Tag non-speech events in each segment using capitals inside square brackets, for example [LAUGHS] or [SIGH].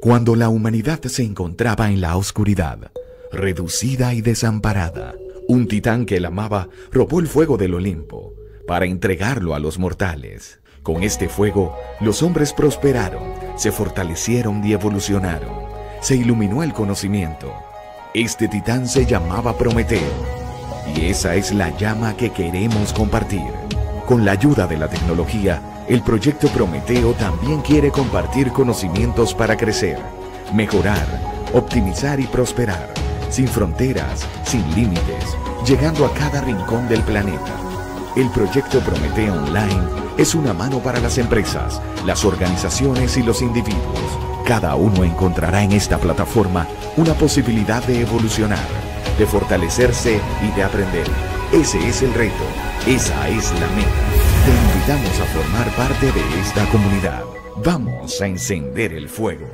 Cuando la humanidad se encontraba en la oscuridad, reducida y desamparada, un titán que la amaba robó el fuego del Olimpo para entregarlo a los mortales. Con este fuego, los hombres prosperaron, se fortalecieron y evolucionaron. Se iluminó el conocimiento. Este titán se llamaba Prometeo. Y esa es la llama que queremos compartir. Con la ayuda de la tecnología, el proyecto Prometeo también quiere compartir conocimientos para crecer, mejorar, optimizar y prosperar, sin fronteras, sin límites, llegando a cada rincón del planeta. El proyecto Prometeo Online es una mano para las empresas, las organizaciones y los individuos. Cada uno encontrará en esta plataforma una posibilidad de evolucionar, de fortalecerse y de aprender. Ese es el reto, esa es la meta. Vamos a formar parte de esta comunidad. Vamos a encender el fuego.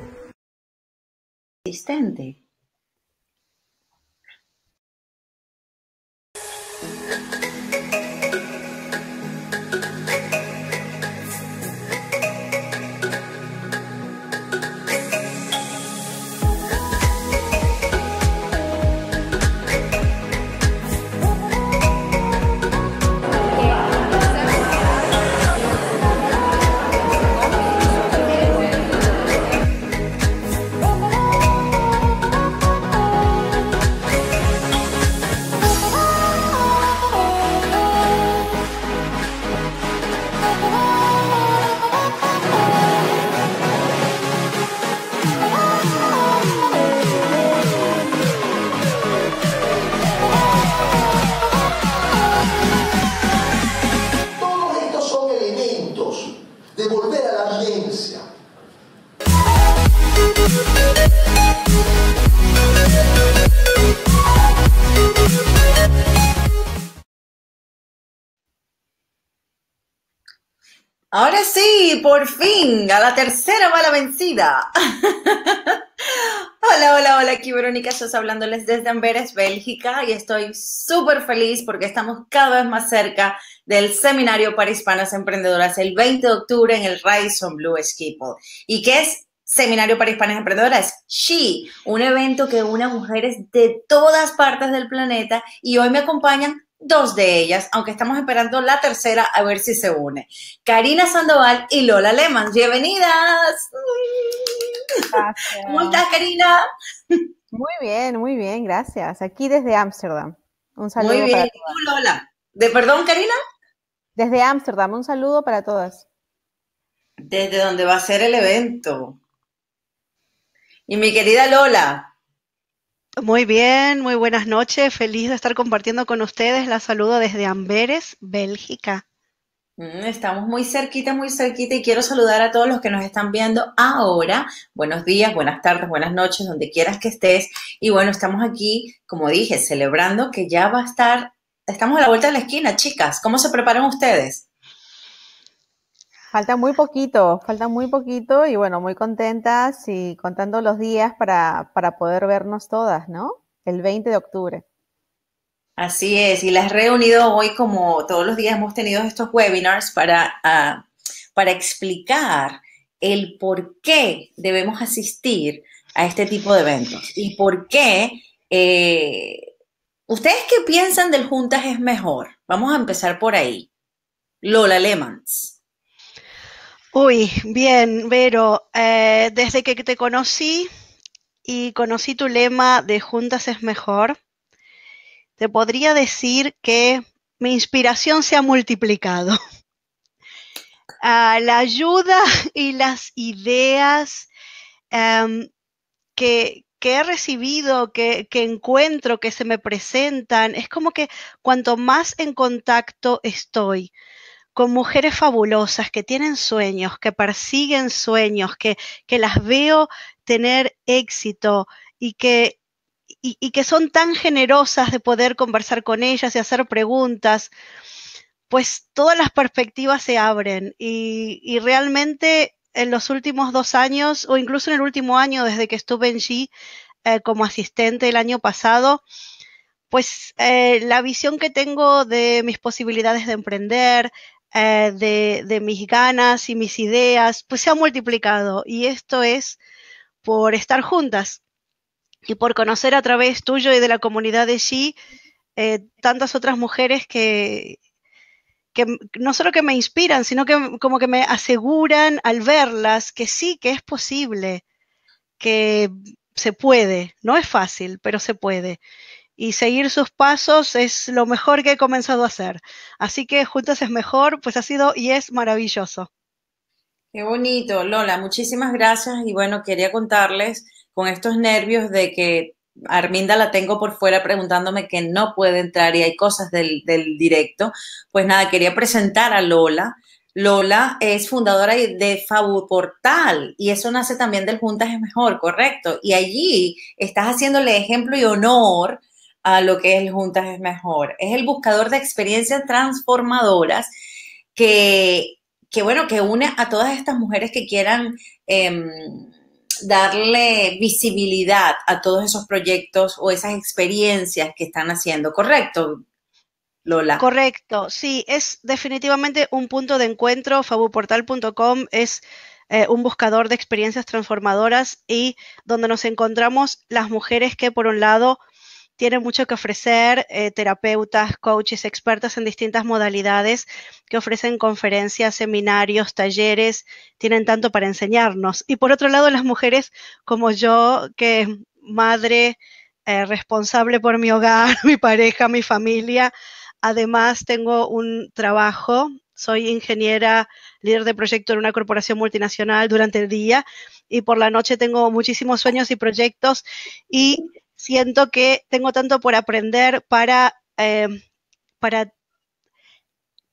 Y por fin, a la tercera mala vencida. [LAUGHS] hola, hola, hola, aquí Verónica Sosa hablándoles desde Amberes, Bélgica, y estoy súper feliz porque estamos cada vez más cerca del seminario para hispanas emprendedoras el 20 de octubre en el Radisson Blue Escape. ¿Y qué es Seminario para Hispanas Emprendedoras, She, un evento que une a mujeres de todas partes del planeta y hoy me acompañan dos de ellas, aunque estamos esperando la tercera a ver si se une. Karina Sandoval y Lola Lemans, bienvenidas. ¿Cómo estás, Karina? Muy bien, muy bien, gracias. Aquí desde Ámsterdam. Un saludo. para Lola. ¿De perdón, Karina? Desde Ámsterdam, un saludo para todas. Desde donde va a ser el evento. Y mi querida Lola, muy bien, muy buenas noches. Feliz de estar compartiendo con ustedes. La saludo desde Amberes, Bélgica. Mm, estamos muy cerquita, muy cerquita y quiero saludar a todos los que nos están viendo ahora. Buenos días, buenas tardes, buenas noches, donde quieras que estés. Y bueno, estamos aquí, como dije, celebrando que ya va a estar, estamos a la vuelta de la esquina, chicas. ¿Cómo se preparan ustedes? Falta muy poquito, falta muy poquito y bueno, muy contentas y contando los días para, poder vernos todas, ¿no? El 20 de octubre. Así es, y las reunido hoy como todos los días hemos tenido estos webinars para, ah, para explicar el por qué debemos asistir a este tipo de eventos y por qué eh, ustedes qué piensan del juntas es mejor. Vamos a empezar por ahí. Lola Lemans. Uy, bien, Vero, eh, desde que te conocí y conocí tu lema de Juntas es mejor, te podría decir que mi inspiración se ha multiplicado. [LAUGHS] Ah, la ayuda y las ideas em, que, he recibido, que, encuentro, que se me presentan, es como que cuanto más en contacto estoy con mujeres fabulosas que tienen sueños, que persiguen sueños, que, las veo tener éxito y que, y, que son tan generosas de poder conversar con ellas y hacer preguntas, pues todas las perspectivas se abren y, realmente en los últimos dos años o incluso en el último año desde que estuve en G eh, como asistente el año pasado, pues eh, la visión que tengo de mis posibilidades de emprender, eh, de, mis ganas y mis ideas, pues se ha multiplicado. Y esto es por estar juntas y por conocer a través tuyo y de la comunidad de allí eh, tantas otras mujeres que, que, no solo que me inspiran, sino que como que me aseguran al verlas que sí, que es posible, que se puede, no es fácil, pero se puede y seguir sus pasos es lo mejor que he comenzado a hacer. Así que Juntas es mejor, pues ha sido y es maravilloso. Qué bonito, Lola, muchísimas gracias y bueno, quería contarles con estos nervios de que Arminda la tengo por fuera preguntándome que no puede entrar y hay cosas del, del directo. Pues nada, quería presentar a Lola. Lola es fundadora de Fabu Portal y eso nace también del Juntas es Mejor, correcto. Y allí estás haciéndole ejemplo y honor a lo que es Juntas es Mejor. Es el buscador de experiencias transformadoras que, que bueno, que une a todas estas mujeres que quieran em, darle visibilidad a todos esos proyectos o esas experiencias que están haciendo, ¿correcto? Lola. Correcto, sí, es definitivamente un punto de encuentro. Fabuportal.com es eh, un buscador de experiencias transformadoras y donde nos encontramos las mujeres que por un lado tienen mucho que ofrecer, eh, terapeutas, coaches, expertas en distintas modalidades que ofrecen conferencias, seminarios, talleres, tienen tanto para enseñarnos. Y por otro lado, las mujeres como yo, que es madre eh, responsable por mi hogar, [LAUGHS] mi pareja, mi familia, además tengo un trabajo soy ingeniera, líder de proyecto en una corporación multinacional durante el día y por la noche tengo muchísimos sueños y proyectos y siento que tengo tanto por aprender para, eh, para,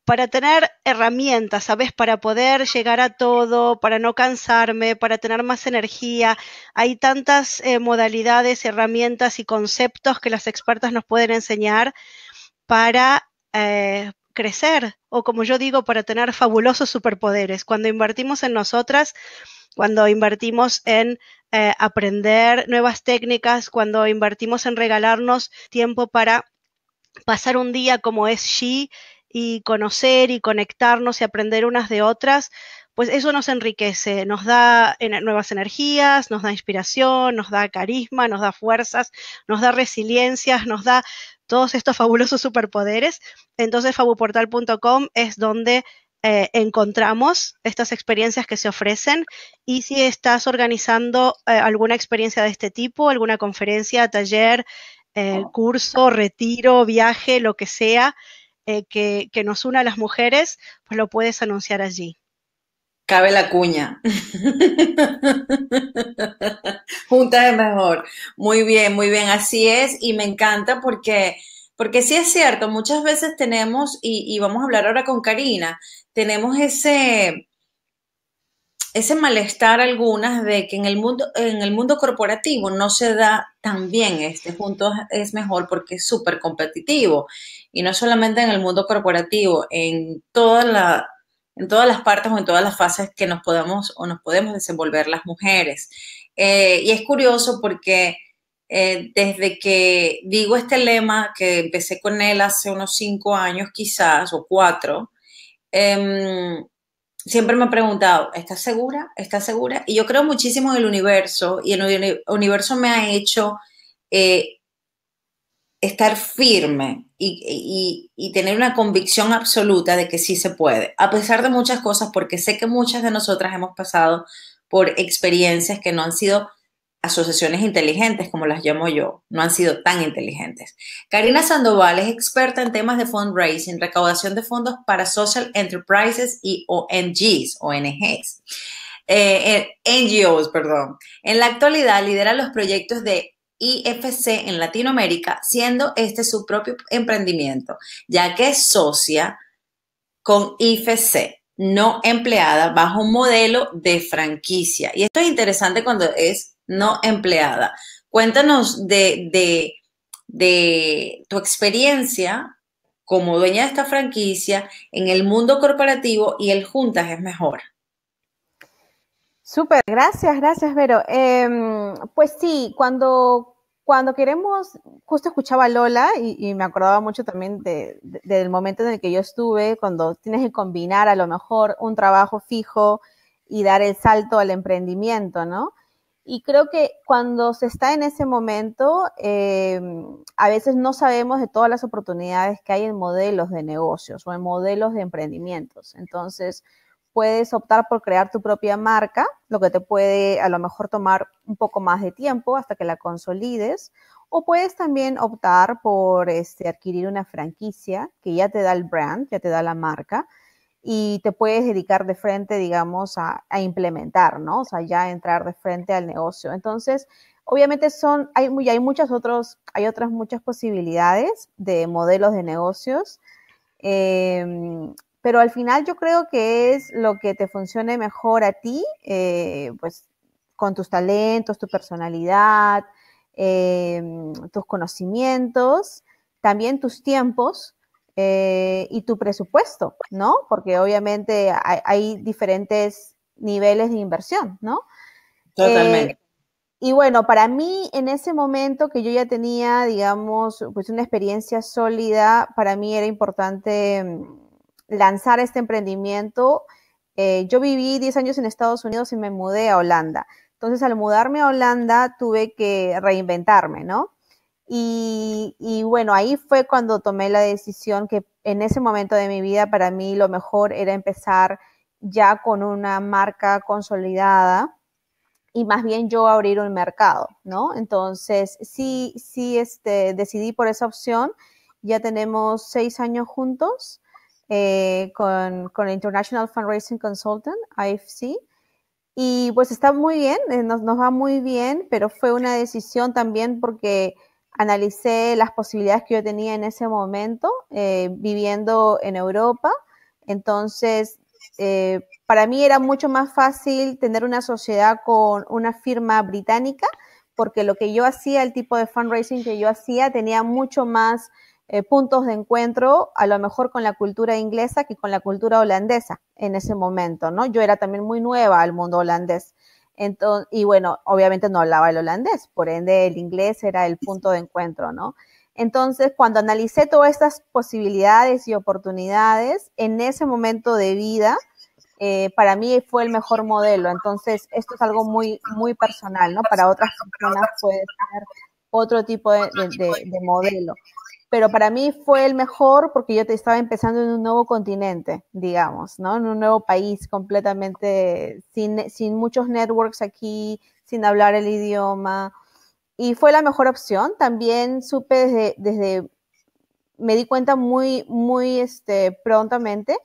para tener herramientas, ¿sabes? Para poder llegar a todo, para no cansarme, para tener más energía. Hay tantas eh, modalidades, herramientas y conceptos que las expertas nos pueden enseñar para... Eh, crecer o como yo digo, para tener fabulosos superpoderes. Cuando invertimos en nosotras, cuando invertimos en eh, aprender nuevas técnicas, cuando invertimos en regalarnos tiempo para pasar un día como es She y conocer y conectarnos y aprender unas de otras, pues eso nos enriquece, nos da nuevas energías, nos da inspiración, nos da carisma, nos da fuerzas, nos da resiliencias, nos da todos estos [LAUGHS] fabulosos superpoderes. Entonces, fabuportal.com es donde eh, encontramos estas experiencias que se ofrecen y si estás organizando eh, alguna experiencia de este tipo, alguna conferencia, taller, eh, curso, retiro, viaje, lo que sea que, nos una a las mujeres, pues lo puedes anunciar allí. Cabe la cuña. [LAUGHS] Juntas es mejor. Muy bien, muy bien, así es y me encanta porque... Porque sí es cierto, muchas veces tenemos, y, y, vamos a hablar ahora con Karina, tenemos ese, ese malestar algunas de que en el mundo, en el mundo corporativo no se da tan bien este punto es mejor porque es súper competitivo. Y no solamente en el mundo corporativo, en toda en todas las partes o en todas las fases que nos podamos o nos podemos desenvolver las mujeres. Eh, y es curioso porque eh, desde que digo este lema, que empecé con él hace unos cinco años quizás, o cuatro, Em, siempre me he preguntado, ¿estás segura? ¿Estás segura? Y yo creo muchísimo en el universo y el universo me ha hecho eh, estar firme y, tener una convicción absoluta de que sí se puede, a pesar de muchas cosas, porque sé que muchas de nosotras hemos pasado por experiencias que no han sido asociaciones inteligentes, como las llamo yo, no han sido tan inteligentes. Karina Sandoval es experta en temas de fundraising, recaudación de fondos para social enterprises y ONGs, ONGs. Eh, eh, NGOs, perdón. En la actualidad lidera los proyectos de IFC en Latinoamérica, siendo este su propio emprendimiento, ya que es socia con IFC, no empleada bajo un modelo de franquicia. Y esto es interesante cuando es no empleada. Cuéntanos de, de, tu experiencia como dueña de esta franquicia en el mundo corporativo y el juntas es mejor. Súper, gracias, gracias, Vero. Em, pues sí, cuando, cuando queremos, justo escuchaba a Lola y, me acordaba mucho también del momento en el que yo estuve, cuando tienes que combinar a lo mejor un trabajo fijo y dar el salto al emprendimiento, ¿no? Y creo que cuando se está en ese momento, eh, a veces no sabemos de todas las oportunidades que hay en modelos de negocios o en modelos de emprendimientos. Entonces, puedes optar por crear tu propia marca, lo que te puede a lo mejor tomar un poco más de tiempo hasta que la consolides, o puedes también optar por este, adquirir una franquicia que ya te da el brand, ya te da la marca, y te puedes dedicar de frente, digamos, a, implementar, ¿no? O sea, ya entrar de frente al negocio. Entonces, obviamente son, hay, muy, hay muchas otros, hay otras muchas posibilidades de modelos de negocios, em, pero al final yo creo que es lo que te funcione mejor a ti, eh, pues con tus talentos, tu personalidad, em, tus conocimientos, también tus tiempos, eh, y tu presupuesto, ¿no? Porque obviamente hay, diferentes niveles de inversión, ¿no? Totalmente. Eh, y bueno, para mí en ese momento que yo ya tenía, digamos, pues una experiencia sólida, para mí era importante mm, lanzar este emprendimiento. Eh, yo viví 10 años en Estados Unidos y me mudé a Holanda. Entonces, al mudarme a Holanda, tuve que reinventarme, ¿no? Y, bueno, ahí fue cuando tomé la decisión que en ese momento de mi vida para mí lo mejor era empezar ya con una marca consolidada y más bien yo abrir un mercado, ¿no? Entonces, sí, sí, este, decidí por esa opción. Ya tenemos seis años juntos eh, con, con International Fundraising Consultant, IFC. Y pues está muy bien, eh, nos, nos va muy bien, pero fue una decisión también porque analicé las posibilidades que yo tenía en ese momento eh, viviendo en Europa. Entonces, eh, para mí era mucho más fácil tener una sociedad con una firma británica, porque lo que yo hacía, el tipo de fundraising que yo hacía, tenía mucho más eh, puntos de encuentro, a lo mejor con la cultura inglesa que con la cultura holandesa en ese momento, ¿no? Yo era también muy nueva al mundo holandés y bueno, obviamente no hablaba el holandés, por ende el inglés era el punto de encuentro, ¿no? Entonces, cuando analicé todas estas posibilidades y oportunidades, en ese momento de vida, eh, para mí fue el mejor modelo. Entonces, esto es algo muy, muy personal, ¿no? Para otras personas puede ser otro tipo de modelo pero para mí fue el mejor porque yo te estaba empezando en un nuevo continente, digamos, ¿no? En un nuevo país completamente sin, sin muchos networks aquí, sin hablar el idioma. Y fue la mejor opción. También supe desde, desde me di cuenta muy, muy este, prontamente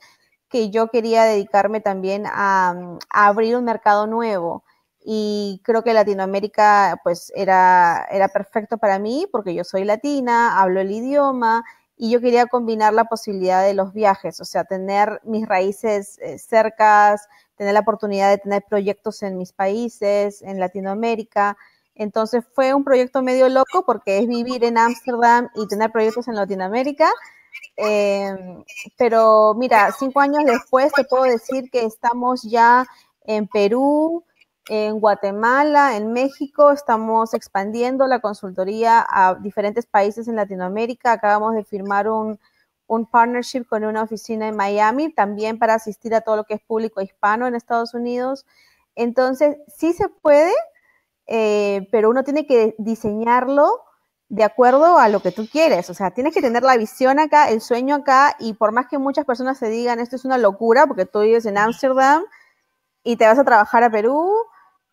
que yo quería dedicarme también a abrir un mercado nuevo y creo que Latinoamérica pues era, era perfecto para mí porque yo soy latina, hablo el idioma y yo quería combinar la posibilidad de los viajes, o sea, tener mis raíces eh, cercas, tener la oportunidad de tener proyectos en mis países, en Latinoamérica. Entonces fue un proyecto medio loco porque es vivir en Ámsterdam y tener proyectos en Latinoamérica. Em, pero mira, cinco años después te puedo decir que estamos ya en Perú, en Guatemala, en México, estamos expandiendo la consultoría a diferentes países en Latinoamérica. Acabamos de firmar un, partnership con una oficina en Miami, también para asistir a todo lo que es público hispano en Estados Unidos. Entonces, sí se puede, eh, pero uno tiene que diseñarlo de acuerdo a lo que tú quieres. O sea, tienes que tener la visión acá, el sueño acá, y por más que muchas personas se digan, esto es una locura, porque tú vives en Amsterdam y te vas a trabajar a Perú,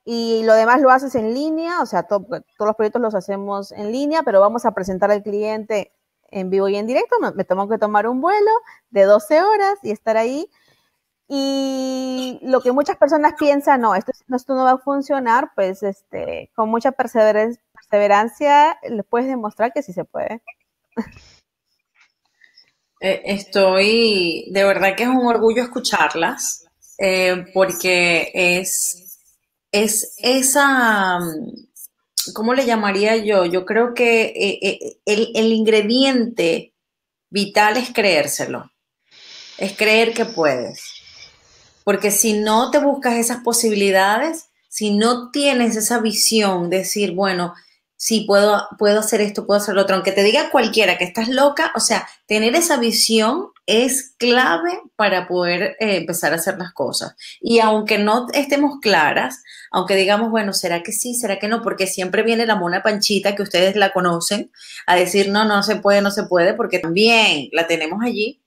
y lo demás lo haces en línea, o sea, todos los proyectos los hacemos en línea, pero vamos a presentar al cliente en vivo y en directo, me, tengo que tomar un vuelo de 12 horas y estar ahí. Y lo que muchas personas piensan, no, esto, no va a funcionar, pues este, con mucha perseverancia, les puedes demostrar que sí se puede. [LAUGHS] Eh, estoy, de verdad que es un orgullo escucharlas, eh, porque es es esa, mm, ¿cómo le llamaría yo? Yo creo que eh, eh, el, ingrediente vital es creérselo, es creer que puedes. Porque si no te buscas esas posibilidades, si no tienes esa visión, decir, bueno, sí, puedo, puedo hacer esto, puedo hacer lo otro, aunque te diga cualquiera que estás loca, o sea, tener esa visión es clave para poder eh, empezar a hacer las cosas. Y aunque no estemos claras, aunque digamos, bueno, ¿será que sí? ¿Será que no? Porque siempre viene la mona panchita que ustedes la conocen a decir, no, no se puede, no se puede, porque también la tenemos allí.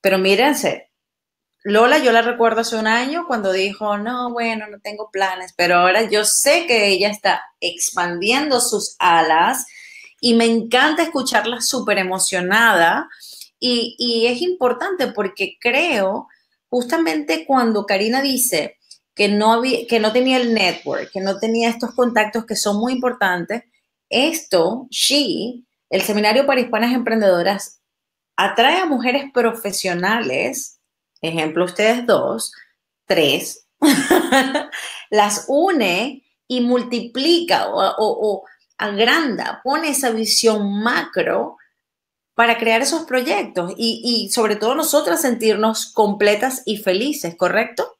Pero mírense, Lola, yo la recuerdo hace un año cuando dijo, no, bueno, no tengo planes, pero ahora yo sé que ella está expandiendo sus alas y me encanta escucharla súper emocionada y, es importante porque creo, justamente cuando Karina dice que no, que no tenía el network, que no tenía estos contactos que son muy importantes, esto, SHE, el Seminario para Hispanas Emprendedoras, atrae a mujeres profesionales, ejemplo ustedes dos, tres, [LAUGHS] las une y multiplica o agranda, pone esa visión macro para crear esos proyectos y, sobre todo nosotras sentirnos completas y felices, ¿correcto?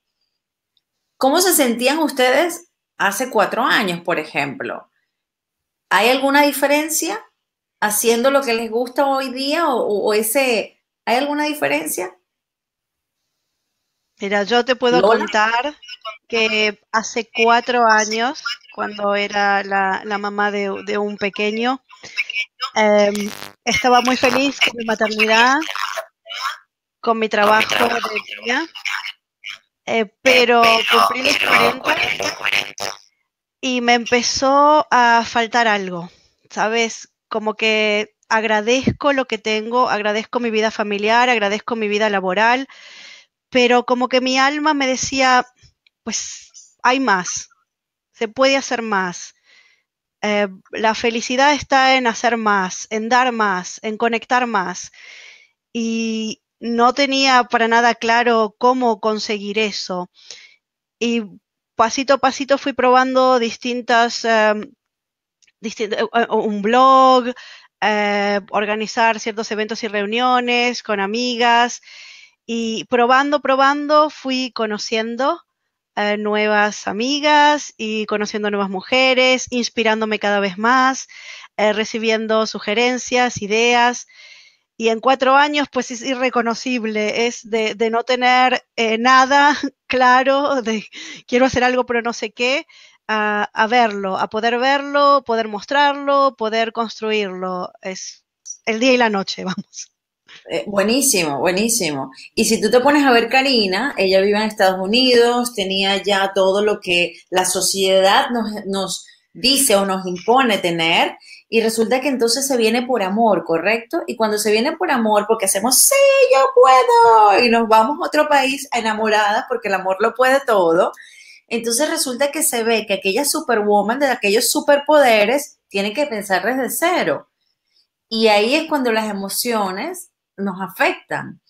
¿Cómo se sentían ustedes hace cuatro años, por ejemplo? ¿Hay alguna diferencia haciendo lo que les gusta hoy día o, ese... ¿Hay alguna diferencia? Mira, yo te puedo contar que hace cuatro años, cuando era la, mamá de un pequeño, Em, estaba muy feliz con mi maternidad, con mi trabajo eh, pero cumplí los 40 y me empezó a faltar algo, ¿sabes? Como que agradezco lo que tengo, agradezco mi vida familiar, agradezco mi vida laboral, pero como que mi alma me decía, pues hay más, se puede hacer más. Eh, la felicidad está en hacer más, en dar más, en conectar más. Y no tenía para nada claro cómo conseguir eso. Y pasito a pasito fui probando distintas, eh, eh, un blog, organizar ciertos eventos y reuniones con amigas. Y probando, probando, fui conociendo nuevas amigas y conociendo nuevas mujeres, inspirándome cada vez más, eh, recibiendo sugerencias, ideas. Y en cuatro años, pues es irreconocible, es de, no tener eh, nada [LAUGHS] claro, de quiero hacer algo pero no sé qué, a, a, verlo, a poder verlo, poder mostrarlo, poder construirlo. Es el día y la noche, [LAUGHS] vamos. Eh, buenísimo, buenísimo. Y si tú te pones a ver Karina, ella vive en Estados Unidos, tenía ya todo lo que la sociedad nos, nos dice o nos impone tener, y resulta que entonces se viene por amor, ¿correcto? Y cuando se viene por amor, porque hacemos, sí, yo puedo, y nos vamos a otro país enamoradas, porque el amor lo puede todo, entonces resulta que se ve que aquella superwoman de aquellos superpoderes tiene que pensar desde cero. Y ahí es cuando las emociones nos afectan.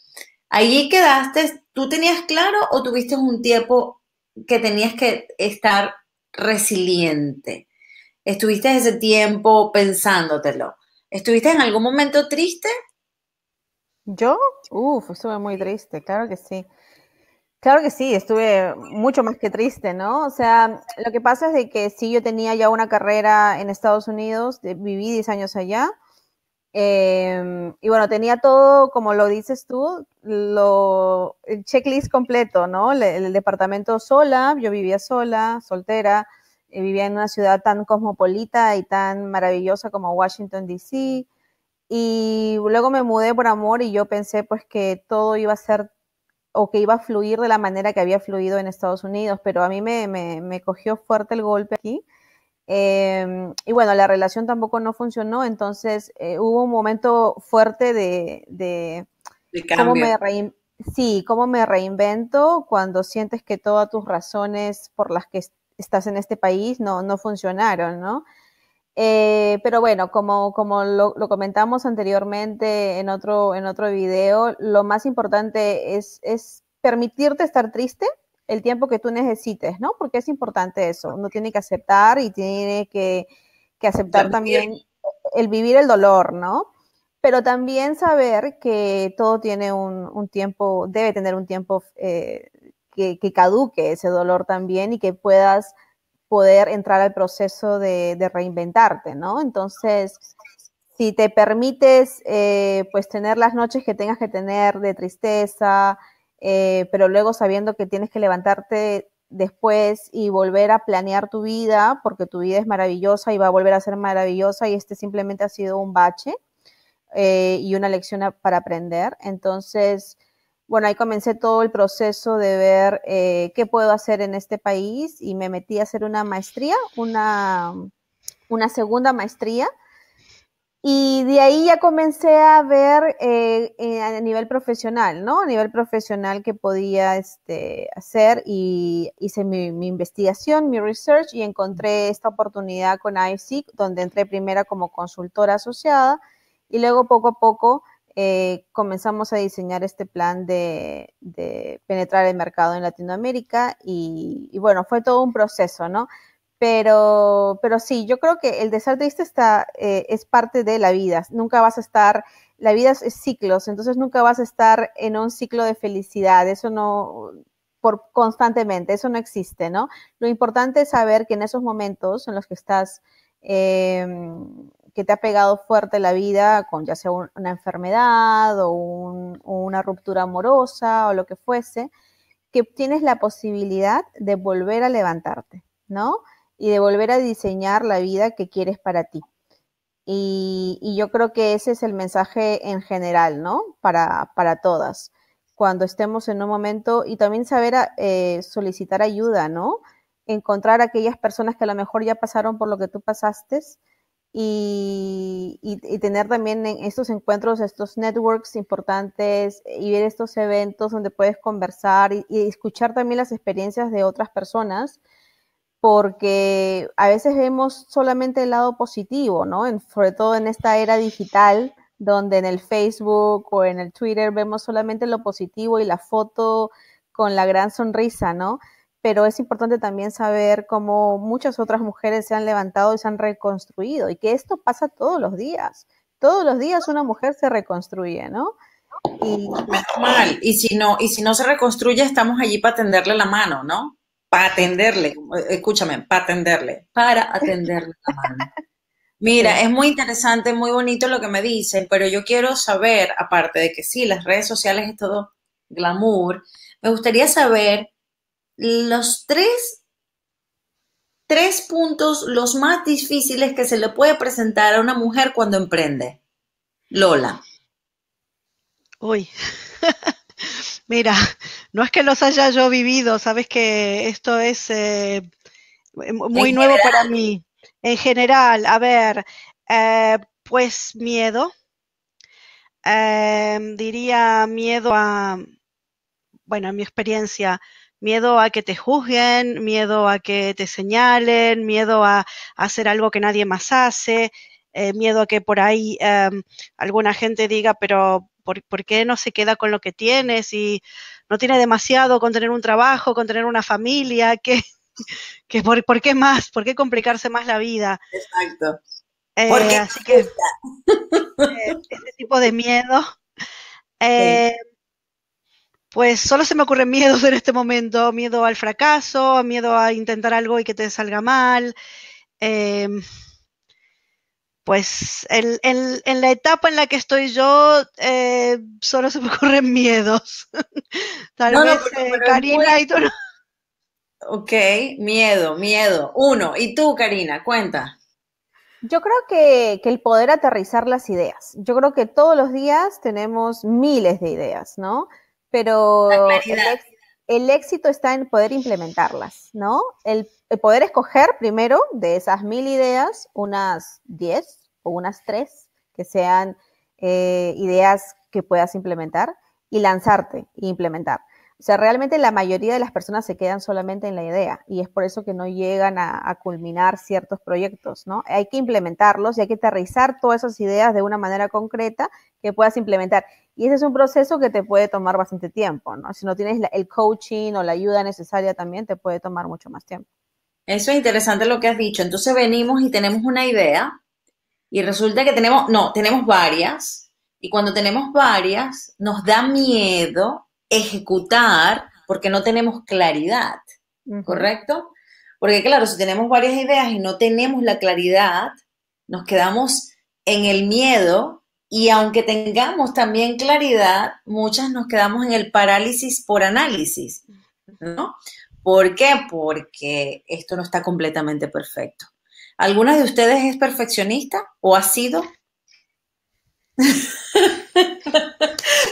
Allí quedaste, ¿tú tenías claro o tuviste un tiempo que tenías que estar resiliente? ¿Estuviste ese tiempo pensándotelo? ¿Estuviste en algún momento triste? Yo, Uf, estuve muy triste, claro que sí. Claro que sí, estuve mucho más que triste, ¿no? O sea, lo que pasa es de que sí, yo tenía ya una carrera en Estados Unidos, viví 10 años allá, Em, y bueno, tenía todo, como lo dices tú, el checklist completo, ¿no? El, departamento sola, yo vivía sola, soltera, vivía en una ciudad tan cosmopolita y tan maravillosa como Washington, D.C. Y luego me mudé por amor y yo pensé pues que todo iba a ser o que iba a fluir de la manera que había fluido en Estados Unidos, pero a mí me cogió fuerte el golpe aquí Em, y bueno, la relación tampoco no funcionó, entonces eh, hubo un momento fuerte de, de, cómo me rein, sí, cómo me reinvento cuando sientes que todas tus razones por las que estás en este país no, no funcionaron, ¿no? Eh, pero bueno, como, como lo, lo, comentamos anteriormente en otro, en otro video, lo más importante es, es permitirte estar triste, el tiempo que tú necesites, ¿no? Porque es importante eso. Uno tiene que aceptar y tiene que, que aceptar también. el vivir el dolor, ¿no? pero también saber que todo tiene un, tiempo, debe tener un tiempo eh, que, caduque ese dolor también y que puedas poder entrar al proceso de, reinventarte, ¿no? Entonces, si te permites, eh, pues tener las noches que tengas que tener de tristeza, eh, pero luego sabiendo que tienes que levantarte después y volver a planear tu vida, porque tu vida es maravillosa y va a volver a ser maravillosa y este simplemente ha sido un bache eh, y una lección para aprender. Entonces, bueno, ahí comencé todo el proceso de ver eh, qué puedo hacer en este país y me metí a hacer una maestría, una segunda maestría y de ahí ya comencé a ver eh, eh, a nivel profesional, ¿no? A nivel profesional que podía este, hacer y hice mi, investigación, mi research y encontré esta oportunidad con ISIC, donde entré primero como consultora asociada y luego poco a poco eh, comenzamos a diseñar este plan de, penetrar el mercado en Latinoamérica y, y bueno, fue todo un proceso, ¿no? Pero, pero sí, yo creo que el desastre está, eh, es parte de la vida. Nunca vas a estar, la vida es, ciclos, entonces nunca vas a estar en un ciclo de felicidad. Eso no, por constantemente, eso no existe, ¿no? Lo importante es saber que en esos momentos en los que estás, em, que te ha pegado fuerte la vida, con ya sea una enfermedad o, o, una ruptura amorosa o lo que fuese, que tienes la posibilidad de volver a levantarte, ¿no? y de volver a diseñar la vida que quieres para ti. Y, yo creo que ese es el mensaje en general, ¿no? Para, todas. Cuando estemos en un momento y también saber ah, eh, solicitar ayuda, ¿no? Encontrar a aquellas personas que a lo mejor ya pasaron por lo que tú pasaste y, tener también estos encuentros, estos networks importantes y ver estos eventos donde puedes conversar y escuchar también las experiencias de otras personas porque a veces vemos solamente el lado positivo, ¿no? sobre todo en esta era digital, donde en el Facebook o en el Twitter vemos solamente lo positivo y la foto con la gran sonrisa, ¿no? Pero es importante también saber cómo muchas otras mujeres se han levantado y se han reconstruido y que esto pasa todos los días. Todos los días una mujer se reconstruye, ¿no? Y, si no, y si no se reconstruye, estamos allí para tenderle la mano, ¿no? para atenderle, escúchame, para atenderle, para atenderle la mano. Mira, es muy interesante, muy bonito lo que me dicen, pero yo quiero saber, aparte de que sí, las redes sociales es todo glamour, me gustaría saber los tres, tres puntos los más difíciles que se le puede presentar a una mujer cuando emprende. Lola. Uy. [LAUGHS] Mira, no es que los haya yo vivido, sabes que esto es eh, muy nuevo para mí. En general, a ver, eh, pues miedo. Em, diría miedo a, bueno, en mi experiencia, miedo a que te juzguen, miedo a que te señalen, miedo a, hacer algo que nadie más hace, eh, miedo a que por ahí em, alguna gente diga, pero ¿por, qué no se queda con lo que tiene? Si no tiene demasiado con tener un trabajo, con tener una familia, que [LAUGHS] por, qué más? ¿Por qué complicarse más la vida? Exacto. ¿Por eh, qué así que eh, este tipo de miedo. Eh, pues solo se me ocurren miedos en este momento, miedo al fracaso, miedo a intentar algo y que te salga mal pues en la etapa en la que estoy yo, eh, solo se me [LAUGHS] ocurren miedos. Tal vez eh, Karina y tú no. Ok, miedo, miedo. Uno. ¿Y tú, Karina? Cuenta. Yo creo que, el poder aterrizar las ideas. Yo creo que todos los días tenemos miles de ideas, ¿no? Pero el éxito está en poder implementarlas, ¿no? El, poder escoger primero de esas mil ideas, unas diez o unas tres que sean eh, ideas que puedas implementar y lanzarte e implementar. O sea, realmente la mayoría de las personas se quedan solamente en la idea y es por eso que no llegan a, culminar ciertos proyectos, ¿no? Hay que implementarlos y hay que aterrizar todas esas ideas de una manera concreta que puedas implementar. Y ese es un proceso que te puede tomar bastante tiempo, ¿no? Si no tienes el coaching o la ayuda necesaria también, te puede tomar mucho más tiempo. Eso es interesante lo que has dicho. Entonces venimos y tenemos una idea y resulta que tenemos, no, tenemos varias. Y cuando tenemos varias, nos da miedo ejecutar porque no tenemos claridad, ¿correcto? Porque claro, si tenemos varias ideas y no tenemos la claridad, nos quedamos en el miedo y aunque tengamos también claridad, muchas nos quedamos en el parálisis por análisis, ¿no? ¿Por qué? Porque esto no está completamente perfecto. ¿Alguna de ustedes es perfeccionista o ha sido? [LAUGHS]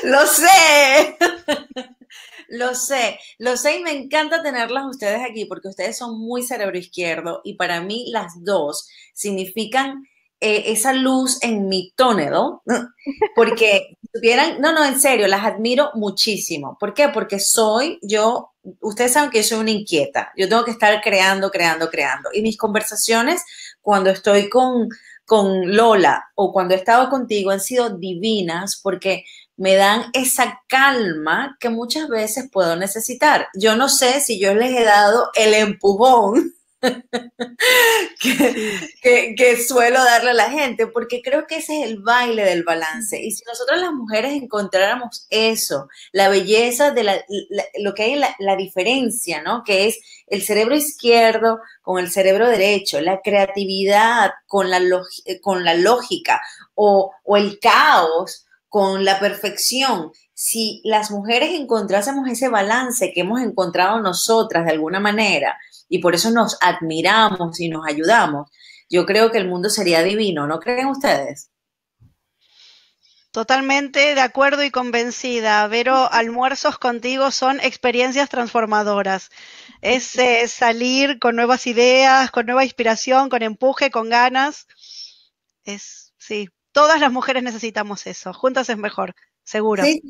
[LAUGHS] Lo sé. Lo sé, lo sé y me encanta tenerlas ustedes aquí porque ustedes son muy cerebro izquierdo y para mí las dos significan eh, esa luz en mi tónedo, [LAUGHS] porque tuvieran, no, no, en serio, las admiro muchísimo. ¿Por qué? Porque soy yo, ustedes saben que yo soy una inquieta, yo tengo que estar creando, creando, creando. Y mis conversaciones cuando estoy con, con Lola o cuando he estado contigo han sido divinas porque me dan esa calma que muchas veces puedo necesitar. Yo no sé si yo les he dado el empujón [LAUGHS] que, suelo darle a la gente, porque creo que ese es el baile del balance. Y si nosotras las mujeres encontráramos eso, la belleza de lo que hay, la, diferencia, ¿no? Que es el cerebro izquierdo con el cerebro derecho, la creatividad con la, con la lógica o el caos con la perfección. Si las mujeres encontrásemos ese balance que hemos encontrado nosotras de alguna manera y por eso nos admiramos y nos ayudamos, yo creo que el mundo sería divino, ¿no creen ustedes? Totalmente de acuerdo y convencida. Vero, almuerzos contigo son experiencias transformadoras. Es eh, salir con nuevas ideas, con nueva inspiración, con empuje, con ganas. Es, sí, todas las mujeres necesitamos eso. Juntas es mejor, seguro. Sí,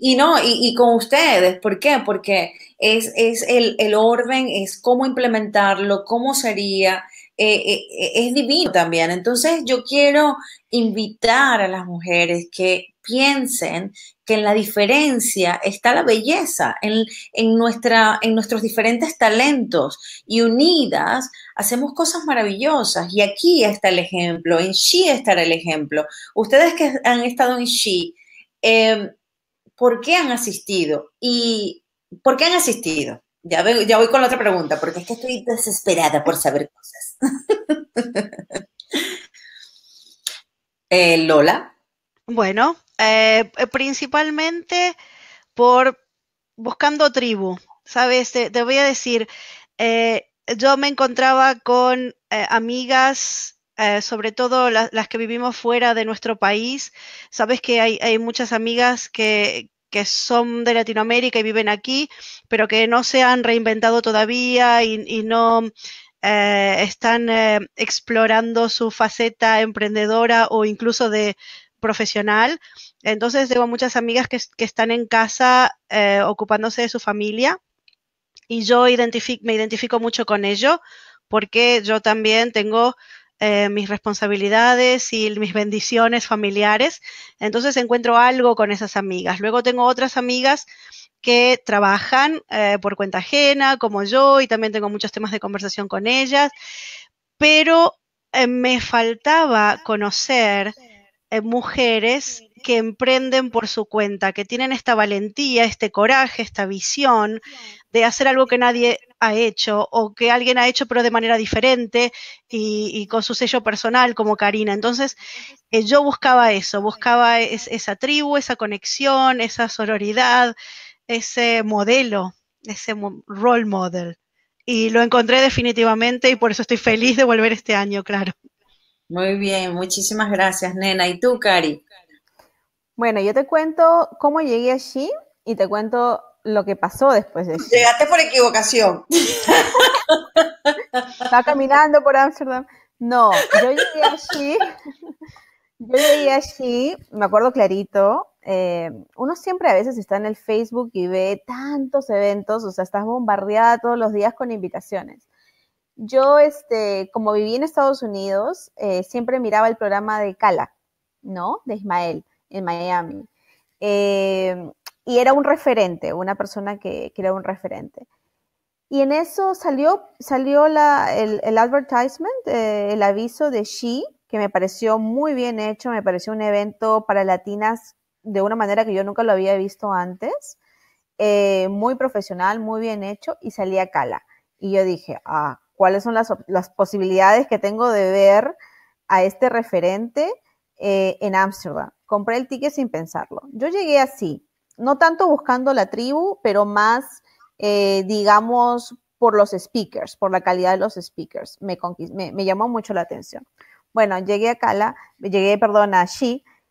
y no, y, y, con ustedes, ¿por qué? Porque es, es el, el, orden, es cómo implementarlo, cómo sería, eh, eh, es divino también. Entonces yo quiero invitar a las mujeres que piensen que en la diferencia está la belleza, en, nuestra, en nuestros diferentes talentos y unidas hacemos cosas maravillosas. Y aquí está el ejemplo, en XI estará el ejemplo. Ustedes que han estado en XI, eh, por qué han asistido? Ya, voy, con la otra pregunta, porque es que estoy desesperada por saber cosas. [LAUGHS] Eh, Lola. Bueno, eh, eh, principalmente por buscando tribu, ¿sabes? Te, voy a decir, yo me encontraba con amigas sobre todo las, que vivimos fuera de nuestro país. Sabes que hay muchas amigas que, que son de Latinoamérica y viven aquí, pero que no se han reinventado todavía y, no eh, están eh, explorando su faceta emprendedora o incluso de profesional. Entonces tengo muchas amigas que, están en casa eh, ocupándose de su familia y yo me identifico mucho con ello porque yo también tengo eh, mis responsabilidades y mis bendiciones familiares. Entonces encuentro algo con esas amigas. Luego tengo otras amigas que trabajan eh, por cuenta ajena, como yo, y también tengo muchos temas de conversación con ellas, pero eh, me faltaba conocer mujeres que emprenden por su cuenta, que tienen esta valentía, este coraje, esta visión de hacer algo que nadie ha hecho o que alguien ha hecho pero de manera diferente y, con su sello personal como Karina. Entonces eh, yo buscaba eso, buscaba esa tribu, esa conexión, esa sororidad, ese modelo, ese role model. Y lo encontré definitivamente y por eso estoy feliz de volver este año, claro. Muy bien, muchísimas gracias, nena. ¿Y tú, Cari? Bueno, yo te cuento cómo llegué allí y te cuento lo que pasó después de allí. Llegaste por equivocación. Estaba caminando por Ámsterdam. No, yo llegué allí. Yo llegué allí, me acuerdo clarito, eh, uno siempre a veces está en el Facebook y ve tantos eventos, o sea, estás bombardeada todos los días con invitaciones. Yo, este, como viví en Estados Unidos, eh, siempre miraba el programa de Cala, ¿no? De Ismael en Miami. Eh, y era un referente, una persona que, era un referente. Y en eso salió, salió la, el, el, advertisement, eh, el aviso de She, que me pareció muy bien hecho, me pareció un evento para latinas de una manera que yo nunca lo había visto antes, eh, muy profesional, muy bien hecho, y salía Cala. Y yo dije, ah, ¿cuáles son las, las posibilidades que tengo de ver a este referente? Eh, en Ámsterdam. Compré el ticket sin pensarlo. Yo llegué así, no tanto buscando la tribu, pero más, eh, digamos, por los speakers, por la calidad de los speakers. Me, me, llamó mucho la atención. Bueno, llegué a Cala, llegué, perdón, a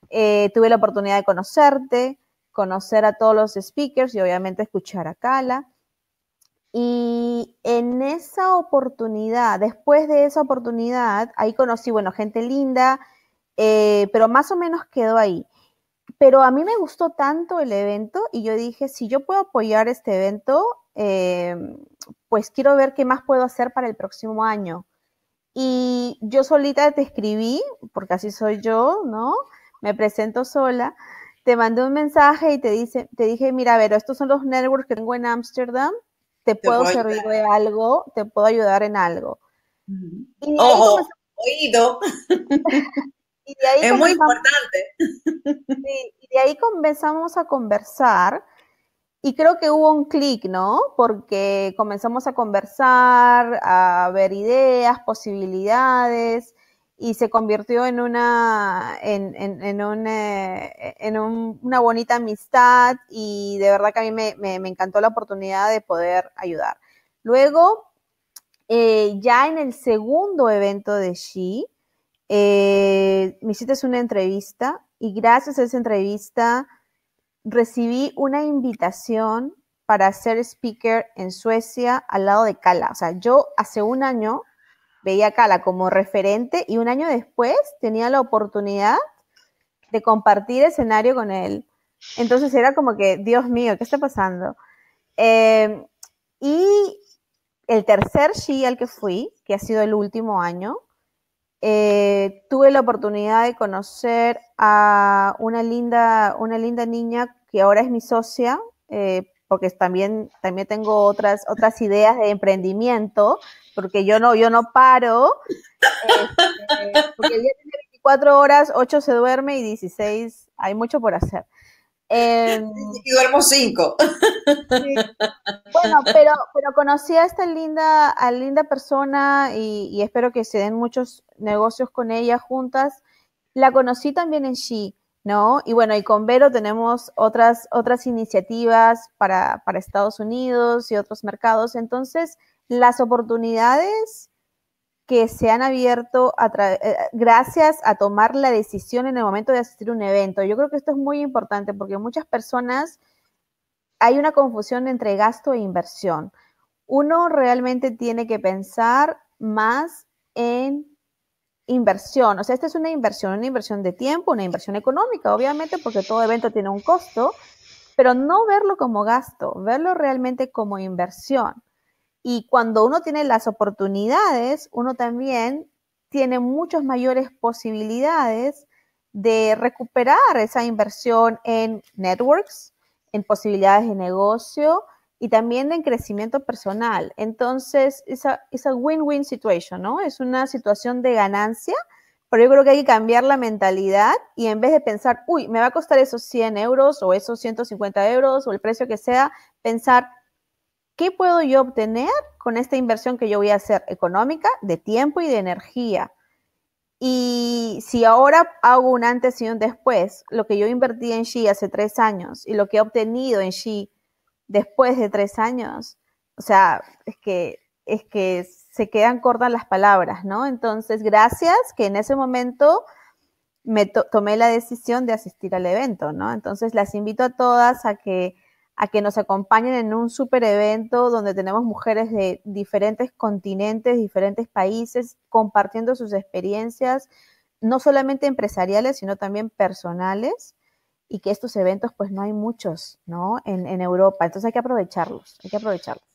eh, tuve la oportunidad de conocerte, conocer a todos los speakers y obviamente escuchar a Cala. Y en esa oportunidad, después de esa oportunidad, ahí conocí, bueno, gente linda, eh, pero más o menos quedó ahí. Pero a mí me gustó tanto el evento y yo dije, si yo puedo apoyar este evento, eh, pues quiero ver qué más puedo hacer para el próximo año. Y yo solita te escribí, porque así soy yo, ¿no? Me presento sola, te mandé un mensaje y te, dice, te dije, mira, a ver, estos son los networks que tengo en Ámsterdam, te, puedo servir de algo, te puedo ayudar en algo. y Ojo, oído. [LAUGHS] es muy importante. y de ahí comenzamos a conversar. Y creo que hubo un clic, ¿no? Porque comenzamos a conversar, a ver ideas, posibilidades, y se convirtió en una, en, eh, una bonita amistad y de verdad que a mí me, encantó la oportunidad de poder ayudar. Luego, eh, ya en el segundo evento de She, eh, me hiciste una entrevista y gracias a esa entrevista recibí una invitación para ser speaker en Suecia al lado de Kala. O sea, yo hace un año veía a Kala como referente y un año después tenía la oportunidad de compartir escenario con él. Entonces era como que, Dios mío, ¿qué está pasando? Em, y el tercer She al que fui, que ha sido el último año, eh, tuve la oportunidad de conocer a una linda, una linda niña que ahora es mi socia, eh, porque también, también tengo otras, otras ideas de emprendimiento, porque yo no, yo no paro, este, porque el día tiene 24 horas, 8 se duerme y 16 hay mucho por hacer. Em, [LAUGHS] y duermo cinco. [LAUGHS] Bueno, pero, pero conocí a esta linda, a linda persona y, espero que se den muchos negocios con ella juntas. La conocí también en She, ¿no? Y bueno, y con Vero tenemos otras, otras iniciativas para, para Estados Unidos y otros mercados. Entonces, las oportunidades que se han abierto eh, gracias a tomar la decisión en el momento de asistir a un evento. Yo creo que esto es muy importante porque muchas personas hay una confusión entre gasto e inversión. Uno realmente tiene que pensar más en inversión. O sea, esta es una inversión, una inversión de tiempo, una inversión económica, obviamente, porque todo evento tiene un costo, pero no verlo como gasto, verlo realmente como inversión. Y cuando uno tiene las oportunidades, uno también tiene muchas mayores posibilidades de recuperar esa inversión en networks, en posibilidades de negocio y también en crecimiento personal. Entonces, es una win-win situation, ¿no? Es una situación de ganancia, pero yo creo que hay que cambiar la mentalidad y en vez de pensar, uy, me va a costar esos 100 euros o esos 150 euros o el precio que sea, pensar, ¿qué puedo yo obtener con esta inversión que yo voy a hacer económica, de tiempo y de energía? Y si ahora hago un antes y un después, lo que yo invertí en Xi hace tres años y lo que he obtenido en Xi después de tres años, o sea, es que, es que se quedan cortas las palabras, ¿no? Entonces, gracias que en ese momento me tomé la decisión de asistir al evento, ¿no? Entonces, las invito a todas a que a que nos acompañen en un super evento donde tenemos mujeres de diferentes continentes, diferentes países, compartiendo sus experiencias, no solamente empresariales, sino también personales, y que estos eventos, pues no hay muchos, ¿no? En, en Europa, entonces hay que aprovecharlos, hay que aprovecharlos.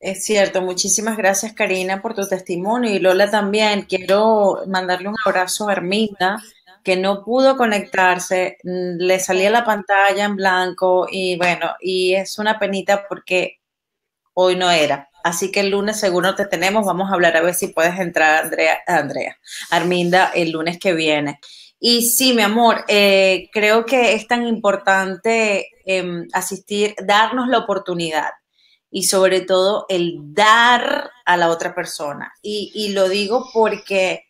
Es cierto, muchísimas gracias Karina por tu testimonio y Lola también. Quiero mandarle un abrazo a ermita que no pudo conectarse, mm, le salía la pantalla en blanco y bueno, y es una penita porque hoy no era. Así que el lunes seguro te tenemos, vamos a hablar a ver si puedes entrar, Andrea, Andrea Arminda, el lunes que viene. Y sí, mi amor, eh, creo que es tan importante em, asistir, darnos la oportunidad y sobre todo el dar a la otra persona. Y, y lo digo porque,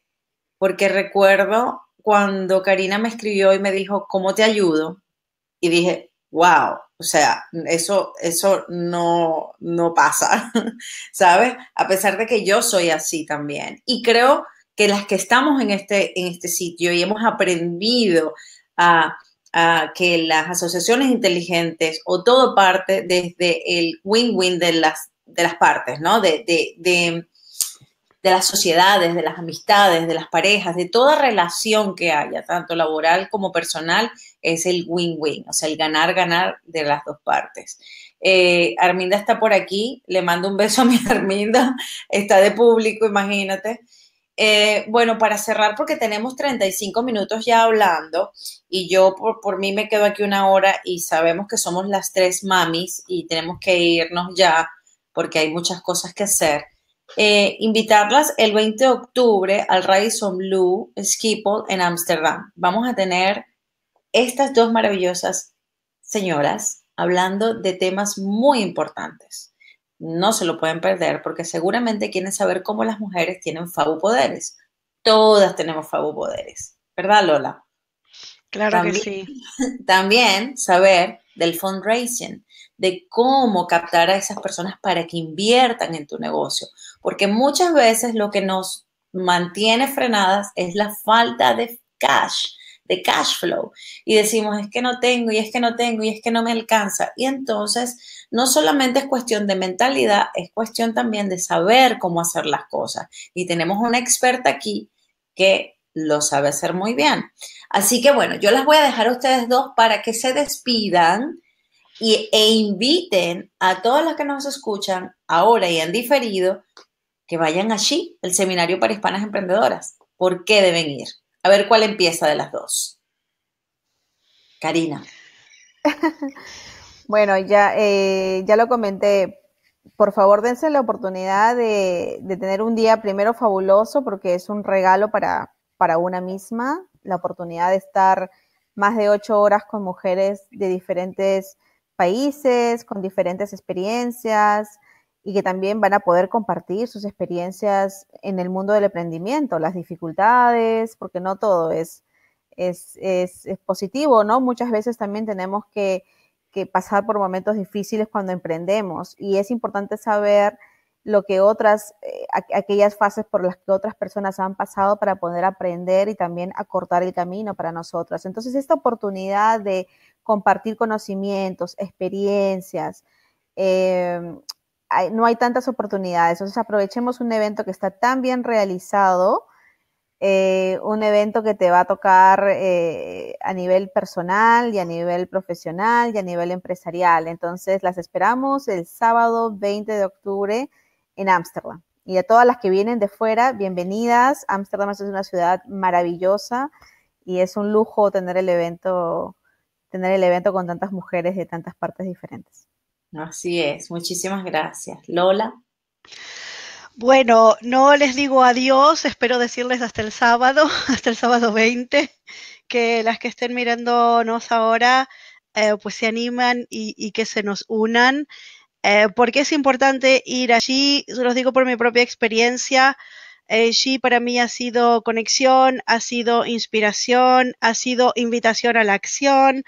porque recuerdo cuando Karina me escribió y me dijo, ¿cómo te ayudo? Y dije, wow, o sea, eso, eso no, no pasa, [LAUGHS] ¿sabes? A pesar de que yo soy así también. Y creo que las que estamos en este, en este sitio y hemos aprendido a, a que las asociaciones inteligentes o todo parte desde el win-win de las, de las partes, ¿no? de, de, de las sociedades, de las amistades, de las parejas, de toda relación que haya, tanto laboral como personal, es el win-win, o sea, el ganar-ganar de las dos partes. Eh, Arminda está por aquí, le mando un beso a mi [LAUGHS] Arminda, está de público, imagínate. Eh, bueno, para cerrar, porque tenemos 35 minutos ya hablando y yo por, por, mí me quedo aquí una hora y sabemos que somos las tres mamis y tenemos que irnos ya porque hay muchas cosas que hacer. Eh, invitarlas el 20 de octubre al Radisson Blue Schiphol en Ámsterdam. Vamos a tener estas dos maravillosas señoras hablando de temas muy importantes. No se lo pueden perder porque seguramente quieren saber cómo las mujeres tienen fabu poderes. Todas tenemos fabu poderes, ¿verdad Lola? Claro que sí. [LAUGHS] También saber del fundraising, de cómo captar a esas personas para que inviertan en tu negocio. Porque muchas veces lo que nos mantiene frenadas es la falta de cash, de cash flow. Y decimos, es que no tengo, y es que no tengo, y es que no me alcanza. Y entonces, no solamente es cuestión de mentalidad, es cuestión también de saber cómo hacer las cosas. Y tenemos una experta aquí que lo sabe hacer muy bien. Así que bueno, yo las voy a dejar a ustedes dos para que se despidan y, e inviten a todas las que nos escuchan ahora y han diferido que vayan allí, el seminario para hispanas emprendedoras. ¿Por qué deben ir? A ver cuál empieza de las dos. Karina. [LAUGHS] bueno, ya, eh, ya lo comenté. Por favor, dense la oportunidad de, tener un día primero fabuloso porque es un regalo para, para una misma, la oportunidad de estar más de ocho horas con mujeres de diferentes países, con diferentes experiencias y que también van a poder compartir sus experiencias en el mundo del emprendimiento, las dificultades, porque no todo es, es, es, positivo, ¿no? Muchas veces también tenemos que, que pasar por momentos difíciles cuando emprendemos y es importante saber lo que otras, eh, aquellas fases por las que otras personas han pasado para poder aprender y también acortar el camino para nosotras. Entonces, esta oportunidad de compartir conocimientos, experiencias. Em, no hay tantas oportunidades. Entonces aprovechemos un evento que está tan bien realizado, eh, un evento que te va a tocar eh, a nivel personal y a nivel profesional y a nivel empresarial. Entonces las esperamos el sábado 20 de octubre en Ámsterdam. Y a todas las que vienen de fuera, bienvenidas. Ámsterdam es una ciudad maravillosa y es un lujo tener el evento tener el evento con tantas mujeres de tantas partes diferentes. Así es, muchísimas gracias. Lola. Bueno, no les digo adiós, espero decirles hasta el sábado, [LAUGHS] hasta el sábado 20, que las que estén mirándonos ahora, eh, pues se animan y, que se nos unan, eh, porque es importante ir allí, yo los digo por mi propia experiencia, eh, para mí ha sido conexión, ha sido inspiración, ha sido invitación a la acción.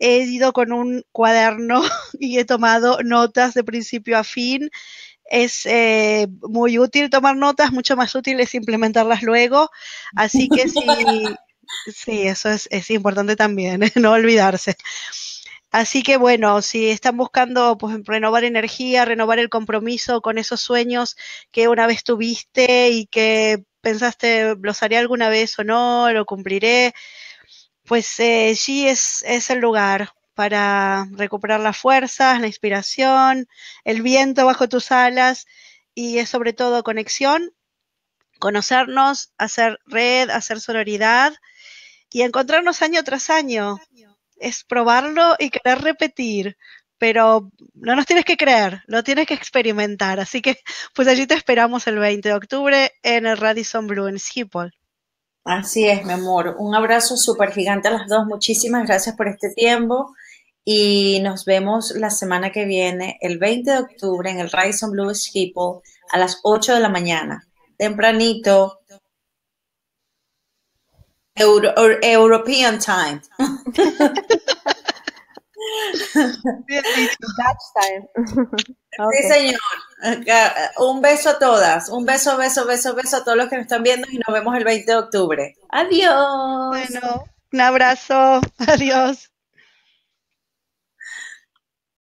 He ido con un cuaderno [LAUGHS] y he tomado notas de principio a fin. Es eh, muy útil tomar notas, mucho más útil es implementarlas luego. Así que [LAUGHS] sí, sí eso es, es importante también, [LAUGHS] no olvidarse. Así que bueno, si están buscando pues, renovar energía, renovar el compromiso con esos sueños que una vez tuviste y que pensaste, ¿los haré alguna vez o no? ¿Lo cumpliré? Pues eh, sí es, es el lugar para recuperar las fuerzas, la inspiración, el viento bajo tus alas y es sobre todo conexión, conocernos, hacer red, hacer sororidad y encontrarnos año tras año es probarlo y querer repetir, pero no nos tienes que creer, lo tienes que experimentar. Así que, [LAUGHS] pues allí te esperamos el 20 de octubre en el Radisson Blue en Schiphol. Así es, mi amor. Un abrazo súper gigante a las dos. Muchísimas gracias por este tiempo y nos vemos la semana que viene, el 20 de octubre, en el Radisson Blue Schiphol a las 8 de la mañana. Tempranito. European time. [LAUGHS] Dutch time. Sí, señor. Un beso a todas. Un beso, beso, beso, beso a todos los que nos están viendo y nos vemos el 20 de octubre. Adiós. Bueno, un abrazo. Adiós.